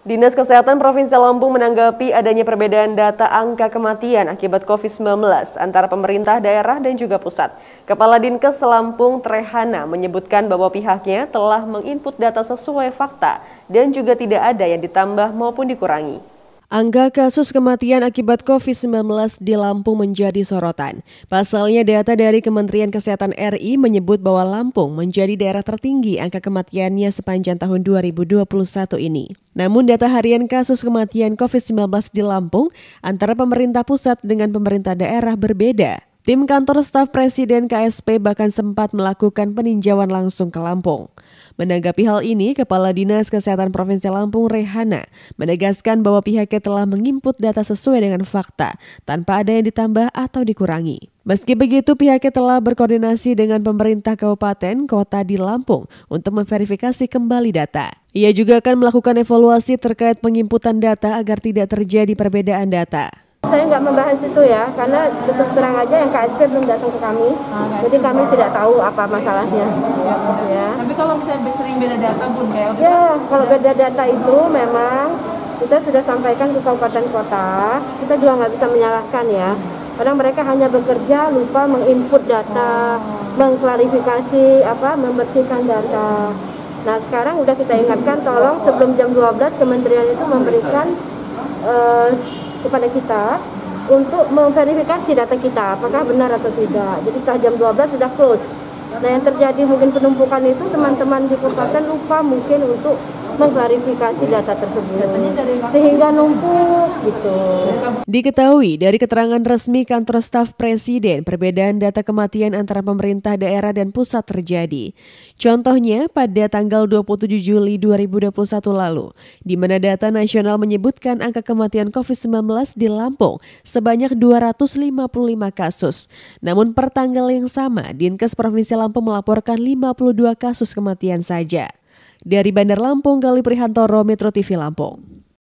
Dinas Kesehatan Provinsi Lampung menanggapi adanya perbedaan data angka kematian akibat COVID-19 antara pemerintah daerah dan juga pusat. Kepala Dinkes Lampung Trehana menyebutkan bahwa pihaknya telah menginput data sesuai fakta dan juga tidak ada yang ditambah maupun dikurangi. Angka kasus kematian akibat COVID-19 di Lampung menjadi sorotan. Pasalnya data dari Kementerian Kesehatan RI menyebut bahwa Lampung menjadi daerah tertinggi angka kematiannya sepanjang tahun 2021 ini. Namun data harian kasus kematian COVID-19 di Lampung antara pemerintah pusat dengan pemerintah daerah berbeda. Tim kantor staf Presiden KSP bahkan sempat melakukan peninjauan langsung ke Lampung. Menanggapi hal ini, Kepala Dinas Kesehatan Provinsi Lampung Rehana menegaskan bahwa pihaknya telah menginput data sesuai dengan fakta tanpa ada yang ditambah atau dikurangi. Meski begitu, pihaknya telah berkoordinasi dengan pemerintah kabupaten kota di Lampung untuk memverifikasi kembali data. Ia juga akan melakukan evaluasi terkait penginputan data agar tidak terjadi perbedaan data. Saya nggak membahas itu ya, karena tetap serang aja yang KSP belum datang ke kami, ah, jadi kami tidak tahu apa masalahnya. Ya, ya. Tapi kalau misalnya sering beda data pun kayak gitu ya, kan? kalau iya. beda data itu memang kita sudah sampaikan ke kabupaten kota, kita juga nggak bisa menyalahkan ya. Karena mereka hanya bekerja lupa menginput data, oh. mengklarifikasi apa, membersihkan data. Nah sekarang udah kita ingatkan, tolong sebelum jam 12 kementerian itu memberikan uh, kepada kita untuk memverifikasi data kita apakah benar atau tidak. Jadi setelah jam 12 sudah close. Nah yang terjadi mungkin penumpukan itu teman-teman di kabupaten lupa mungkin untuk mengklarifikasi data tersebut sehingga numpuk gitu. Diketahui dari keterangan resmi kantor staf presiden perbedaan data kematian antara pemerintah daerah dan pusat terjadi. Contohnya pada tanggal 27 Juli 2021 lalu di mana data nasional menyebutkan angka kematian COVID-19 di Lampung sebanyak 255 kasus. Namun per tanggal yang sama Dinkes Provinsi Lampung melaporkan 52 kasus kematian saja. Dari Bandar Lampung, Gali Prihantoro, Metro TV Lampung.